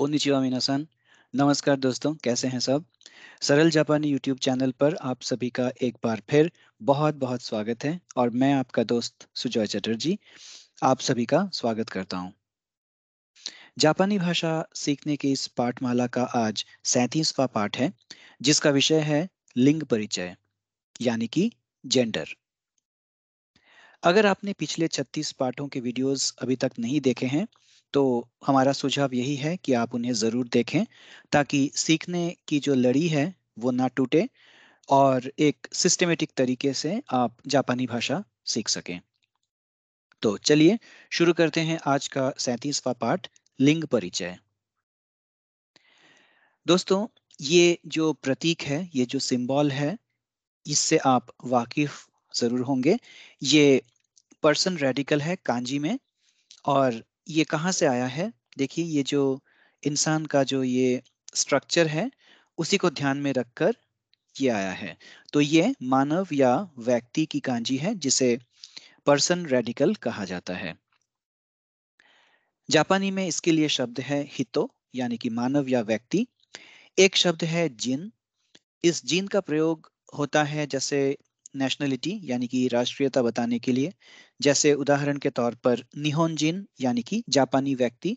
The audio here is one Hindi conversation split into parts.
कोनिचिवा मीनासन नमस्कार दोस्तों कैसे हैं सब सरल जापानी यूट्यूब चैनल पर आप सभी का एक बार फिर बहुत बहुत स्वागत है और मैं आपका दोस्त सुजॉय चटर्जी आप सभी का स्वागत करता हूं। जापानी भाषा सीखने के इस पाठमाला का आज सैंतीसवा पाठ है जिसका विषय है लिंग परिचय यानी कि जेंडर अगर आपने पिछले 36 पाठों के वीडियोस अभी तक नहीं देखे हैं तो हमारा सुझाव यही है कि आप उन्हें ज़रूर देखें ताकि सीखने की जो लड़ी है वो ना टूटे और एक सिस्टमेटिक तरीके से आप जापानी भाषा सीख सकें तो चलिए शुरू करते हैं आज का सैंतीसवा पाठ लिंग परिचय दोस्तों ये जो प्रतीक है ये जो सिंबल है इससे आप वाकिफ ज़रूर होंगे ये पर्सन रेडिकल है कांजी में और ये कहाँ से आया है देखिए ये जो इंसान का जो ये स्ट्रक्चर है उसी को ध्यान में रखकर ये आया है तो ये मानव या व्यक्ति की कांजी है जिसे पर्सन रेडिकल कहा जाता है जापानी में इसके लिए शब्द है हितो यानी कि मानव या व्यक्ति एक शब्द है जिन इस जिन का प्रयोग होता है जैसे नेशनलिटी यानी कि राष्ट्रीयता बताने के लिए जैसे उदाहरण के तौर पर निहोनजिन यानी कि जापानी व्यक्ति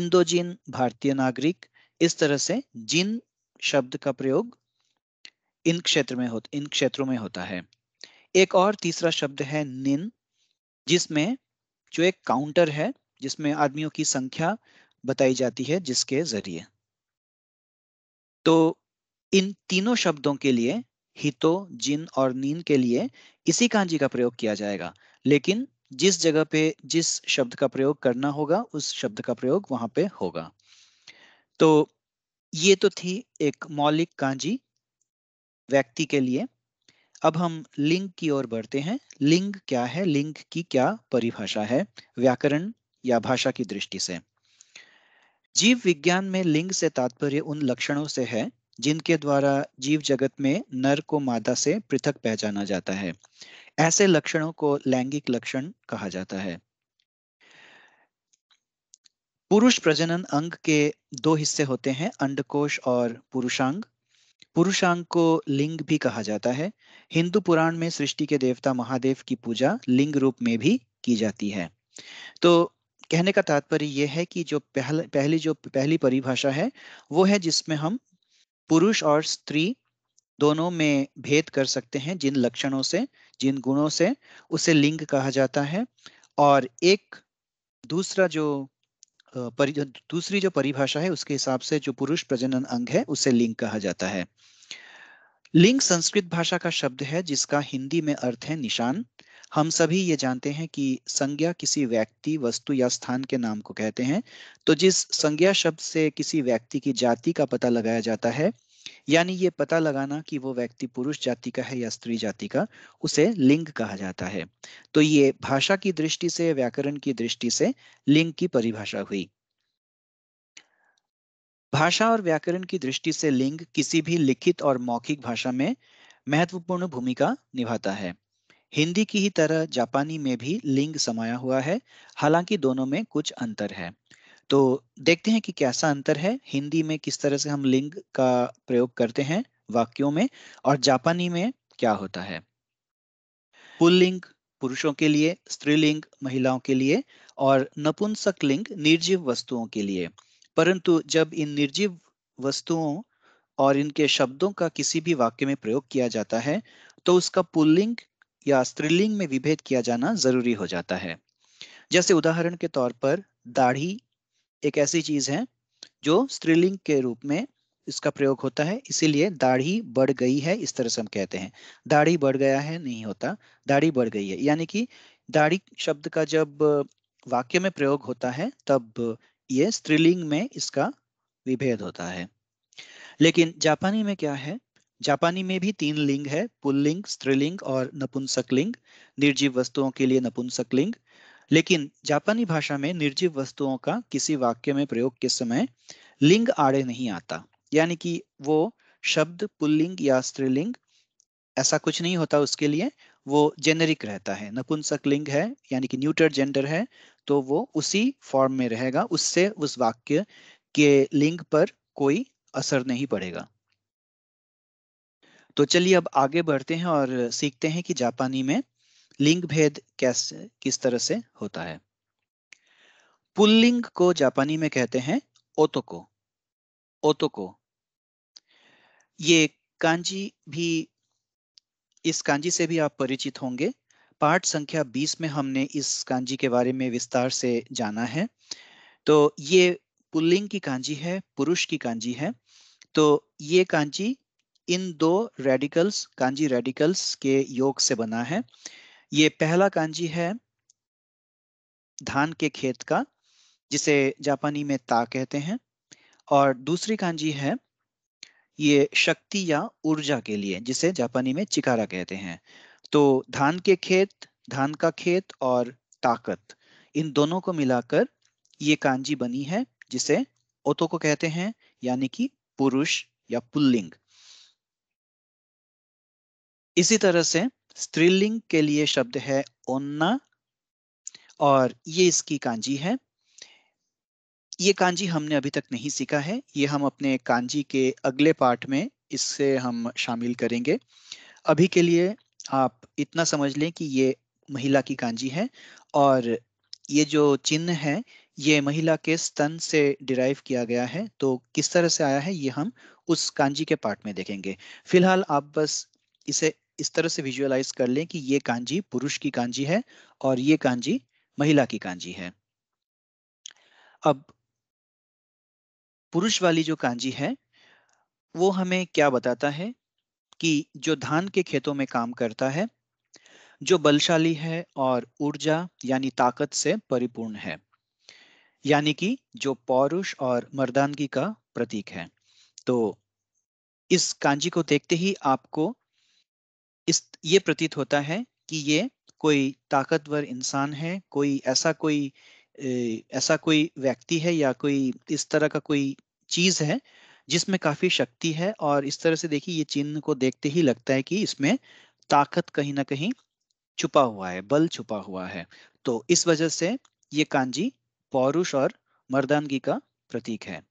इंदोजिन भारतीय नागरिक इस तरह से जिन शब्द का प्रयोग इन क्षेत्र में होता इन क्षेत्रों में होता है एक और तीसरा शब्द है निन जिसमें जो एक काउंटर है जिसमें आदमियों की संख्या बताई जाती है जिसके जरिए तो इन तीनों शब्दों के लिए हितो जिन और नीन के लिए इसी कांजी का प्रयोग किया जाएगा लेकिन जिस जगह पे जिस शब्द का प्रयोग करना होगा उस शब्द का प्रयोग वहां पे होगा तो ये तो थी एक मौलिक कांजी व्यक्ति के लिए अब हम लिंग की ओर बढ़ते हैं लिंग क्या है लिंग की क्या परिभाषा है व्याकरण या भाषा की दृष्टि से जीव विज्ञान में लिंग से तात्पर्य उन लक्षणों से है जिनके द्वारा जीव जगत में नर को मादा से पृथक पहचाना जाता है ऐसे लक्षणों को लैंगिक लक्षण कहा जाता है पुरुष प्रजनन अंग के दो हिस्से होते हैं अंडकोश और पुरुषांग पुरुषांग को लिंग भी कहा जाता है हिंदू पुराण में सृष्टि के देवता महादेव की पूजा लिंग रूप में भी की जाती है तो कहने का तात्पर्य यह है कि जो पहल, पहली जो पहली परिभाषा है वो है जिसमें हम पुरुष और स्त्री दोनों में भेद कर सकते हैं जिन लक्षणों से जिन गुणों से उसे लिंग कहा जाता है और एक दूसरा जो परि दूसरी जो परिभाषा है उसके हिसाब से जो पुरुष प्रजनन अंग है उसे लिंग कहा जाता है लिंग संस्कृत भाषा का शब्द है जिसका हिंदी में अर्थ है निशान हम सभी ये जानते हैं कि संज्ञा किसी व्यक्ति वस्तु या स्थान के नाम को कहते हैं तो जिस संज्ञा शब्द से किसी व्यक्ति की जाति का पता लगाया जाता है यानी ये पता लगाना कि वो व्यक्ति पुरुष जाति का है या स्त्री जाति का उसे लिंग कहा जाता है तो ये भाषा की दृष्टि से व्याकरण की दृष्टि से लिंग की परिभाषा हुई भाषा और व्याकरण की दृष्टि से लिंग किसी भी लिखित और मौखिक भाषा में महत्वपूर्ण भूमिका निभाता है हिंदी की ही तरह जापानी में भी लिंग समाया हुआ है हालांकि दोनों में कुछ अंतर है तो देखते हैं कि कैसा अंतर है हिंदी में किस तरह से हम लिंग का प्रयोग करते हैं वाक्यों में और जापानी में क्या होता है पुल्लिंग पुरुषों के लिए स्त्रीलिंग महिलाओं के लिए और नपुंसक लिंग निर्जीव वस्तुओं के लिए परंतु जब इन निर्जीव वस्तुओं और इनके शब्दों का किसी भी वाक्य में प्रयोग किया जाता है तो उसका पुल्लिंग या स्त्रीलिंग में विभेद किया जाना जरूरी हो जाता है जैसे उदाहरण के तौर पर दाढ़ी एक ऐसी चीज है जो स्त्रीलिंग के रूप में इसका प्रयोग होता है इसीलिए दाढ़ी बढ़ गई है इस तरह से हम कहते हैं दाढ़ी बढ़ गया है नहीं होता दाढ़ी बढ़ गई है यानी कि दाढ़ी शब्द का जब वाक्य में प्रयोग होता है तब ये स्त्रीलिंग में इसका विभेद होता है लेकिन जापानी में क्या है जापानी में भी तीन लिंग है पुल्लिंग स्त्रीलिंग और नपुंसकलिंग निर्जीव वस्तुओं के लिए नपुंसकलिंग लेकिन जापानी भाषा में निर्जीव वस्तुओं का किसी वाक्य में प्रयोग के समय लिंग आड़े नहीं आता यानी कि वो शब्द पुल्लिंग या स्त्रीलिंग ऐसा कुछ नहीं होता उसके लिए वो जेनेरिक रहता है नपुंसक लिंग है यानी कि न्यूटर जेंडर है तो वो उसी फॉर्म में रहेगा उससे उस वाक्य के लिंग पर कोई असर नहीं पड़ेगा तो चलिए अब आगे बढ़ते हैं और सीखते हैं कि जापानी में लिंग भेद कैसे किस तरह से होता है पुल्लिंग को जापानी में कहते हैं ओतोको ओतोको ये कांजी भी इस कांजी से भी आप परिचित होंगे पाठ संख्या 20 में हमने इस कांजी के बारे में विस्तार से जाना है तो ये पुल्लिंग की कांजी है पुरुष की कांजी है तो ये कांजी इन दो रेडिकल्स कांजी रेडिकल्स के योग से बना है ये पहला कांजी है धान के खेत का जिसे जापानी में ता कहते हैं और दूसरी कांजी है ये शक्ति या ऊर्जा के लिए जिसे जापानी में चिकारा कहते हैं तो धान के खेत धान का खेत और ताकत इन दोनों को मिलाकर ये कांजी बनी है जिसे ओतो को कहते हैं यानी कि पुरुष या पुल्लिंग इसी तरह से स्त्रीलिंग के लिए शब्द है ओन्ना और ये इसकी कांजी है ये कांजी हमने अभी तक नहीं सीखा है ये हम अपने कांजी के अगले पार्ट में इससे हम शामिल करेंगे अभी के लिए आप इतना समझ लें कि ये महिला की कांजी है और ये जो चिन्ह है ये महिला के स्तन से डिराइव किया गया है तो किस तरह से आया है ये हम उस कांजी के पार्ट में देखेंगे फिलहाल आप बस इसे इस तरह से विजुअलाइज कर लें कि ये कांजी पुरुष की कांजी है और ये कांजी महिला की कांजी है अब पुरुष वाली जो कांजी है वो हमें क्या बताता है कि जो धान के खेतों में काम करता है जो बलशाली है और ऊर्जा यानी ताकत से परिपूर्ण है यानी कि जो पौरुष और मर्दानगी का प्रतीक है तो इस कांजी को देखते ही आपको इस ये प्रतीत होता है कि ये कोई ताकतवर इंसान है कोई ऐसा कोई ऐसा कोई व्यक्ति है या कोई इस तरह का कोई चीज है जिसमें काफी शक्ति है और इस तरह से देखिए ये चिन्ह को देखते ही लगता है कि इसमें ताकत कहीं ना कहीं छुपा हुआ है बल छुपा हुआ है तो इस वजह से ये कांजी पौरुष और मर्दानगी का प्रतीक है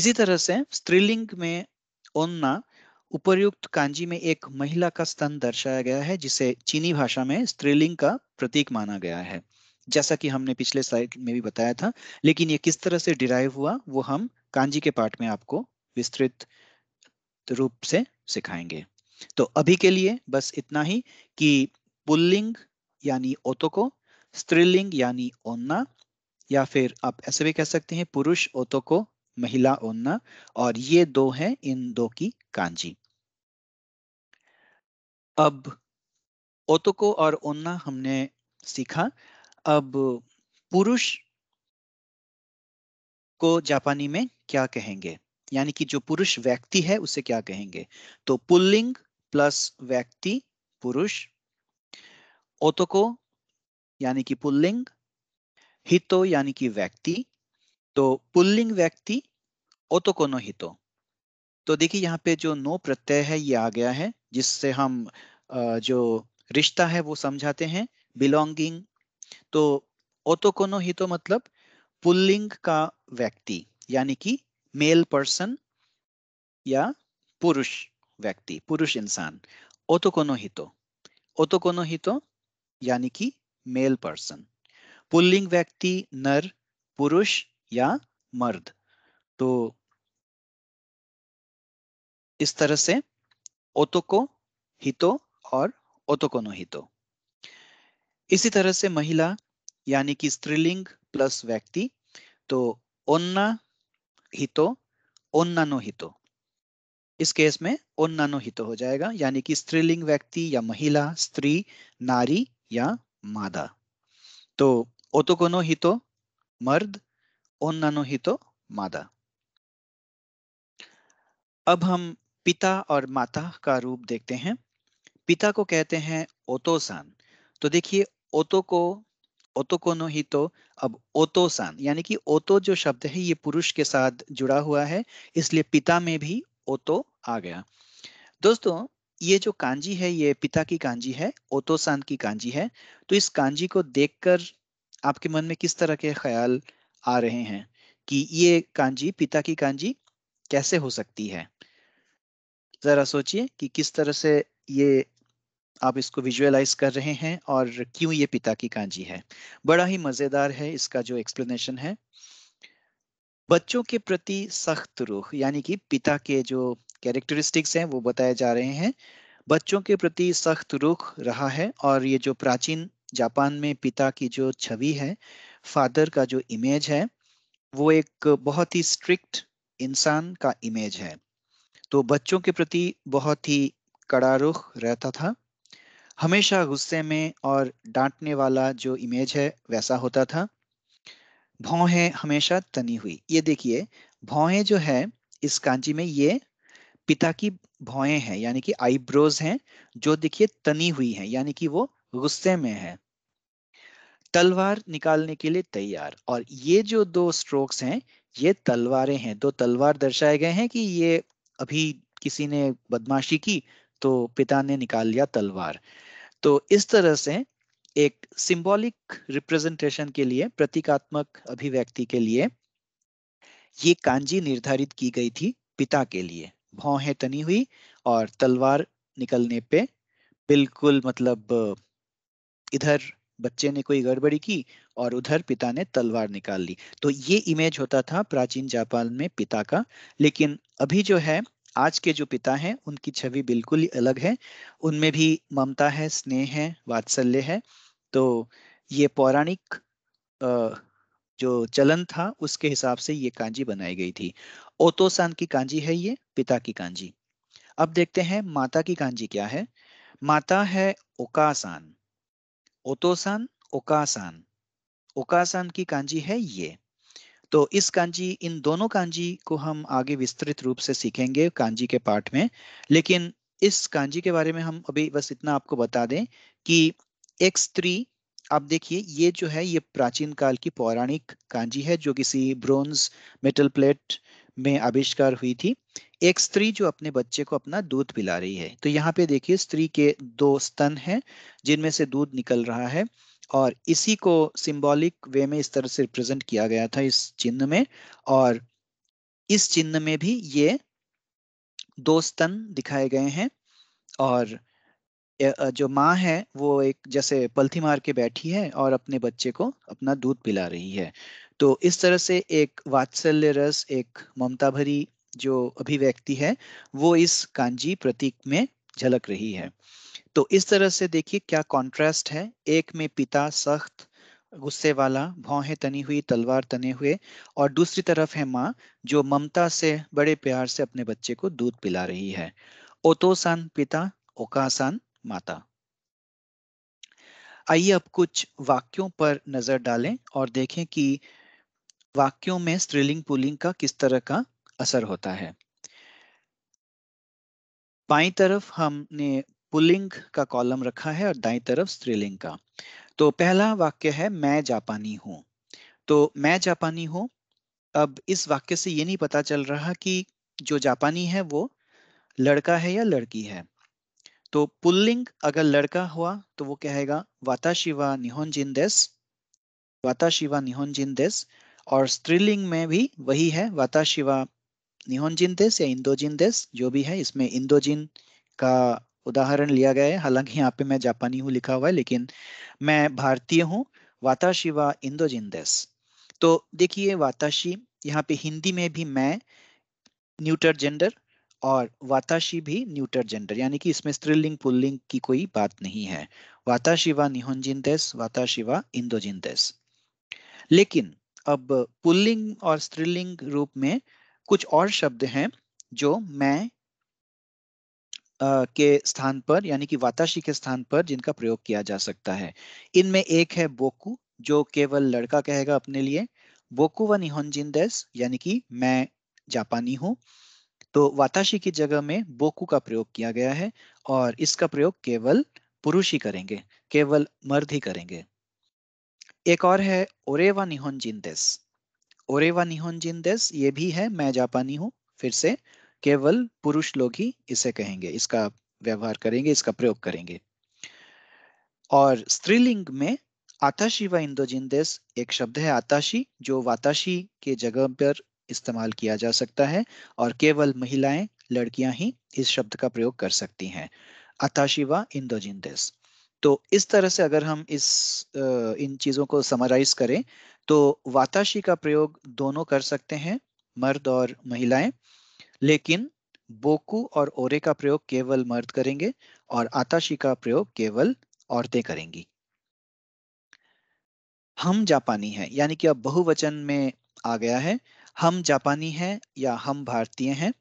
इसी तरह से स्त्रीलिंग में ओन्ना उपर्युक्त कांजी में एक महिला का स्तन दर्शाया गया है जिसे चीनी भाषा में स्त्रीलिंग का प्रतीक माना गया है जैसा कि हमने पिछले स्लाइड में भी बताया था लेकिन ये किस तरह से डिराइव हुआ वो हम कांजी के पाठ में आपको विस्तृत रूप से सिखाएंगे तो अभी के लिए बस इतना ही कि पुल्लिंग यानी ओतोको स्त्रीलिंग यानी ओन्ना या फिर आप ऐसे भी कह सकते हैं पुरुष ओतोको महिला ओन्ना और ये दो हैं इन दो की कांजी अब ओतोको और ओन्ना हमने सीखा अब पुरुष को जापानी में क्या कहेंगे यानी कि जो पुरुष व्यक्ति है उसे क्या कहेंगे तो पुल्लिंग प्लस व्यक्ति पुरुष ओतोको यानी कि पुल्लिंग हितो यानी कि व्यक्ति तो पुल्लिंग व्यक्ति ओतो कोनो हितो तो देखिए यहाँ पे जो नो प्रत्यय है ये आ गया है जिससे हम जो रिश्ता है वो समझाते हैं बिलोंगिंग तो ओतो हितो मतलब पुल्लिंग का व्यक्ति यानी कि मेल पर्सन या पुरुष व्यक्ति पुरुष इंसान ओतो कोनो हितो ओतो कोनो हितो यानी कि मेल पर्सन पुल्लिंग व्यक्ति नर पुरुष या मर्द तो इस तरह से ओतोको हितो और ओतोकोनो हितो इसी तरह से महिला यानी कि स्त्रीलिंग प्लस व्यक्ति तो ओन्ना हितो ओन्ना नो हितो इस केस में ओन्ना नो हितो हो जाएगा यानी कि स्त्रीलिंग व्यक्ति या महिला स्त्री नारी या मादा तो ओतोकोनो हितो मर्द तो मादा अब हम पिता और माता का रूप देखते हैं पिता को कहते हैं ओतोसान तो देखिए ओतो को ओतो कोनो ही तो अब ओतोसान यानी कि ओतो जो शब्द है ये पुरुष के साथ जुड़ा हुआ है इसलिए पिता में भी ओतो आ गया दोस्तों ये जो कांजी है ये पिता की कांजी है ओतोसान की कांजी है तो इस कांजी को देखकर आपके मन में किस तरह के ख्याल आ रहे हैं कि ये कांजी पिता की कांजी कैसे हो सकती है जरा सोचिए कि किस तरह से ये आप इसको विजुअलाइज कर रहे हैं और क्यों ये पिता की कांजी है बड़ा ही मजेदार है इसका जो एक्सप्लेनेशन है बच्चों के प्रति सख्त रुख यानी कि पिता के जो कैरेक्टरिस्टिक्स हैं वो बताए जा रहे हैं बच्चों के प्रति सख्त रुख रहा है और ये जो प्राचीन जापान में पिता की जो छवि है फादर का जो इमेज है वो एक बहुत ही स्ट्रिक्ट इंसान का इमेज है तो बच्चों के प्रति बहुत ही कड़ा रुख रहता था हमेशा गुस्से में और डांटने वाला जो इमेज है वैसा होता था भौहें हमेशा तनी हुई ये देखिए भौहें जो है इस कांजी में ये पिता की भौहें हैं यानी कि आईब्रोज हैं जो देखिए तनी हुई हैं यानी कि वो गुस्से में है तलवार निकालने के लिए तैयार और ये जो दो स्ट्रोक्स हैं ये तलवारें हैं दो तलवार दर्शाए गए हैं कि ये अभी किसी ने बदमाशी की तो पिता ने निकाल लिया तलवार तो इस तरह से एक सिंबॉलिक रिप्रेजेंटेशन के लिए प्रतीकात्मक अभिव्यक्ति के लिए ये कांजी निर्धारित की गई थी पिता के लिए भौ है तनी हुई और तलवार निकलने पे बिल्कुल मतलब इधर बच्चे ने कोई गड़बड़ी की और उधर पिता ने तलवार निकाल ली तो ये इमेज होता था प्राचीन जापान में पिता का लेकिन अभी जो है आज के जो पिता हैं उनकी छवि बिल्कुल ही अलग है उनमें भी ममता है स्नेह है वात्सल्य है तो ये पौराणिक जो चलन था उसके हिसाब से ये कांजी बनाई गई थी ओतोसान की कांजी है ये पिता की कांजी अब देखते हैं माता की कांजी क्या है माता है ओकासान ओतोसान ओकासान ओकासान की कांजी है ये तो इस कांजी इन दोनों कांजी को हम आगे विस्तृत रूप से सीखेंगे कांजी के पाठ में लेकिन इस कांजी के बारे में हम अभी बस इतना आपको बता दें कि एक स्त्री आप देखिए ये जो है ये प्राचीन काल की पौराणिक कांजी है जो किसी ब्रोंज मेटल प्लेट में आविष्कार हुई थी एक स्त्री जो अपने बच्चे को अपना दूध पिला रही है तो यहाँ पे देखिए स्त्री के दो स्तन हैं जिनमें से दूध निकल रहा है और इसी को सिंबॉलिक वे में इस तरह से रिप्रेजेंट किया गया था इस चिन्ह में और इस चिन्ह में भी ये दो स्तन दिखाए गए हैं और जो माँ है वो एक जैसे पलथी मार के बैठी है और अपने बच्चे को अपना दूध पिला रही है तो इस तरह से एक वात्सल्य रस एक ममता भरी जो अभिव्यक्ति है वो इस कांजी प्रतीक में झलक रही है तो इस तरह से देखिए क्या कॉन्ट्रास्ट है एक में पिता सख्त गुस्से वाला भौहें तनी हुई तलवार तने हुए और दूसरी तरफ है माँ जो ममता से बड़े प्यार से अपने बच्चे को दूध पिला रही है ओतोसान पिता ओकासान माता आइए अब कुछ वाक्यों पर नजर डालें और देखें कि वाक्यों में स्त्रीलिंग पुलिंग का किस तरह का असर होता है बाई तरफ हमने पुलिंग का कॉलम रखा है और दाई तरफ स्त्रीलिंग का तो पहला वाक्य है मैं जापानी हूं तो मैं जापानी हूं अब इस वाक्य से ये नहीं पता चल रहा कि जो जापानी है वो लड़का है या लड़की है तो पुल्लिंग अगर लड़का हुआ तो वो कहेगा वाता शिवा निहोन जिंदेस वाताशिवा वाता शिवा निहोन जिंदेस और स्त्रीलिंग में भी वही है वाता शिवा निहोनजिन देश या इंदोजिन देश जो भी है इसमें इंदोजिन का उदाहरण लिया गया है हालांकि यहाँ पे मैं जापानी हूँ लिखा हुआ है लेकिन मैं भारतीय हूँ वाताशिवा इंदोजिन देश तो देखिए वाताशी यहाँ पे हिंदी में भी मैं न्यूटर जेंडर और वाताशी भी न्यूटर जेंडर यानी कि इसमें स्त्रीलिंग पुल्लिंग की कोई बात नहीं है वाताशिवा निहोनजिन देश वाताशिवा इंदोजिन देश लेकिन अब पुल्लिंग और स्त्रीलिंग रूप में कुछ और शब्द हैं जो मैं के स्थान पर यानी कि वाताशी के स्थान पर जिनका प्रयोग किया जा सकता है इनमें एक है बोकू जो केवल लड़का कहेगा अपने लिए बोकू व निहोन जिंदेस यानी कि मैं जापानी हूं तो वाताशी की जगह में बोकू का प्रयोग किया गया है और इसका प्रयोग केवल पुरुष ही करेंगे केवल मर्द ही करेंगे एक और है ओरे व निहोन जिंदेस ओरेवा निहोन जिन देश ये भी है मैं जापानी हूँ फिर से केवल पुरुष लोग ही इसे कहेंगे इसका व्यवहार करेंगे इसका प्रयोग करेंगे और स्त्रीलिंग में आताशी व जिन देश एक शब्द है आताशी जो वाताशी के जगह पर इस्तेमाल किया जा सकता है और केवल महिलाएं लड़कियां ही इस शब्द का प्रयोग कर सकती हैं आताशी व जिन देश तो इस तरह से अगर हम इस इन चीज़ों को समराइज करें तो वाताशी का प्रयोग दोनों कर सकते हैं मर्द और महिलाएं लेकिन बोकू और ओरे का प्रयोग केवल मर्द करेंगे और आताशी का प्रयोग केवल औरतें करेंगी हम जापानी हैं यानी कि अब बहुवचन में आ गया है हम जापानी हैं या हम भारतीय हैं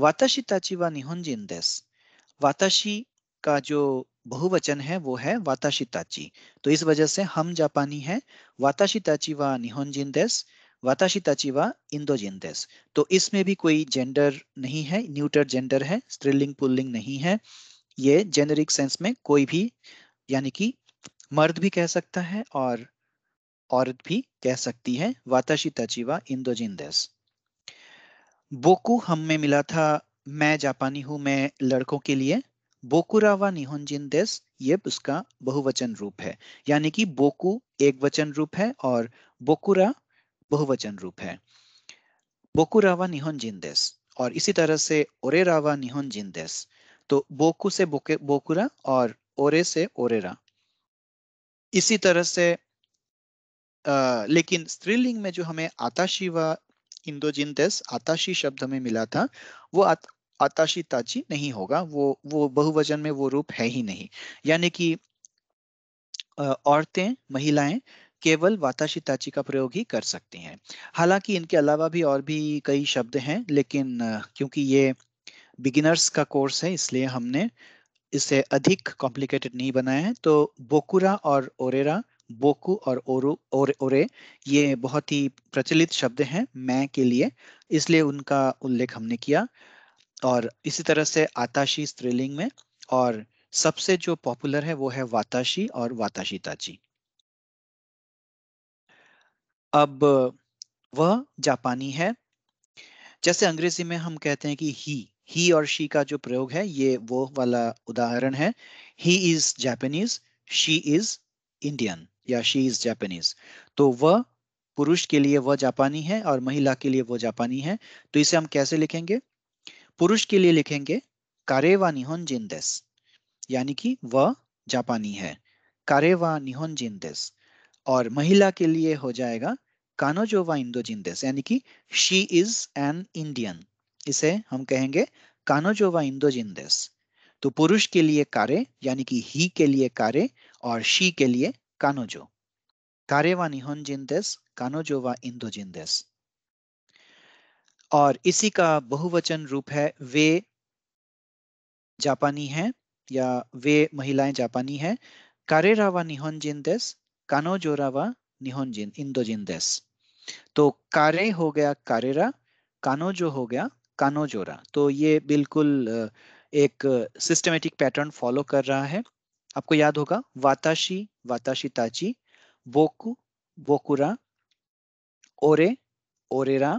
वाताशी ताचिवा निहोंजिन देस वाताशी का जो बहुवचन है वो है वाताशिताची तो इस वजह से हम जापानी है वाताशिताची व निहोन जिंदेस वाताशिताची व इंदो तो इसमें भी कोई जेंडर नहीं है न्यूटर जेंडर है स्त्रीलिंग पुल्लिंग नहीं है ये जेनरिक सेंस में कोई भी यानी कि मर्द भी कह सकता है और औरत भी कह सकती है वाताशिताची वा इंदो बोकू हम में मिला था मैं जापानी हूं मैं लड़कों के लिए बोकुरावा निहोंजिन देश ये उसका बहुवचन रूप है यानी कि बोकु एक वचन रूप है और बोकुरा बहुवचन रूप है बोकुरावा निहोंजिन देश और इसी तरह से ओरेरावा निहोंजिन देश तो बोकु से बोके बोकुरा और ओरे से ओरेरा इसी तरह से आ, लेकिन स्त्रीलिंग में जो हमें आताशी व इंदोजिन आताशी शब्द हमें मिला था वो आताशी ताची नहीं होगा वो वो बहुवचन में वो रूप है ही नहीं यानी कि औरतें महिलाएं केवल वाताशी ताची का प्रयोग ही कर सकती हैं हालांकि इनके अलावा भी और भी कई शब्द हैं लेकिन क्योंकि ये बिगिनर्स का कोर्स है इसलिए हमने इसे अधिक कॉम्प्लिकेटेड नहीं बनाया है तो बोकुरा और ओरेरा बोकू और ओरु और ओरे ये बहुत ही प्रचलित शब्द हैं मैं के लिए इसलिए उनका उल्लेख हमने किया और इसी तरह से आताशी स्त्रीलिंग में और सबसे जो पॉपुलर है वो है वाताशी और वाताशी ताची अब वह जापानी है जैसे अंग्रेजी में हम कहते हैं कि ही ही और शी का जो प्रयोग है ये वो वाला उदाहरण है he is Japanese she is Indian या शी इज जापानीज तो वह पुरुष के लिए वह जापानी है और महिला के लिए वह जापानी है तो इसे हम कैसे लिखेंगे पुरुष के लिए लिखेंगे कारेवा निहोन जिंदेस यानी कि वह जापानी है कारेवा निहोन जिंदेस और महिला के लिए हो जाएगा कानोजोवा व जिन यानी कि शी इज एन इंडियन इसे हम कहेंगे कानोजोवा व इंदो जिंदेस तो पुरुष के लिए कारे यानी कि ही के लिए कारे और शी के लिए कानोजो कारेवा निहोन जिंदेस देस कानोजोवा इंडो जिन और इसी का बहुवचन रूप है वे जापानी हैं या वे महिलाएं जापानी हैं कारेरा व निहोन जिन देस कानो जोरा व निहोन जिन इंदो जिन देस तो कारे हो गया कारेरा कानो जो हो गया कानो तो ये बिल्कुल एक सिस्टमेटिक पैटर्न फॉलो कर रहा है आपको याद होगा वाताशी वाताशी ताची बोकु बोकुरा ओरे ओरेरा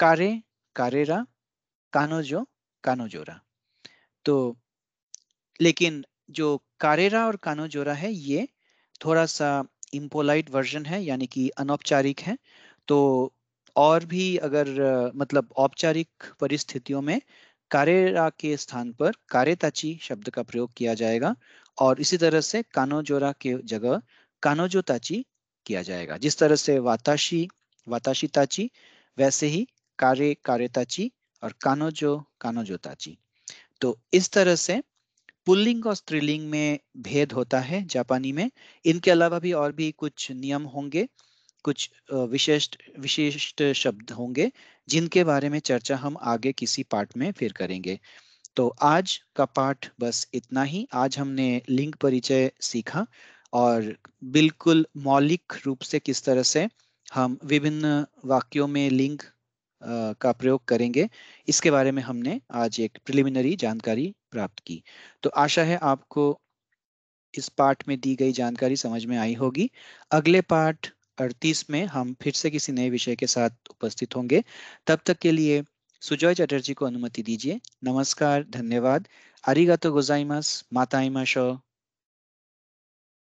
कारे कारेरा कानोजो कानोजोरा तो लेकिन जो कारेरा और कानोजोरा है ये थोड़ा सा इम्पोलाइट वर्जन है यानी कि अनौपचारिक है तो और भी अगर मतलब औपचारिक परिस्थितियों में कारेरा के स्थान पर कारेताची शब्द का प्रयोग किया जाएगा और इसी तरह से कानोजोरा के जगह कानोजोताची किया जाएगा जिस तरह से वाताशी वाताशी ताची वैसे ही कार्य कार्यताची और कानोजो कानोजोताची तो इस तरह से पुल्लिंग और स्त्रीलिंग में भेद होता है जापानी में इनके अलावा भी और भी कुछ नियम होंगे कुछ विशिष्ट विशिष्ट शब्द होंगे जिनके बारे में चर्चा हम आगे किसी पार्ट में फिर करेंगे तो आज का पाठ बस इतना ही आज हमने लिंग परिचय सीखा और बिल्कुल मौलिक रूप से किस तरह से हम विभिन्न वाक्यों में लिंग का प्रयोग करेंगे इसके बारे में हमने आज एक प्रिलिमिनरी जानकारी प्राप्त की तो आशा है आपको इस पाठ में दी गई जानकारी समझ में आई होगी अगले पाठ 38 में हम फिर से किसी नए विषय के साथ उपस्थित होंगे तब तक के लिए सुजॉय चटर्जी को अनुमति दीजिए नमस्कार धन्यवाद अरिगा तो गोजाइमस माताइमा शो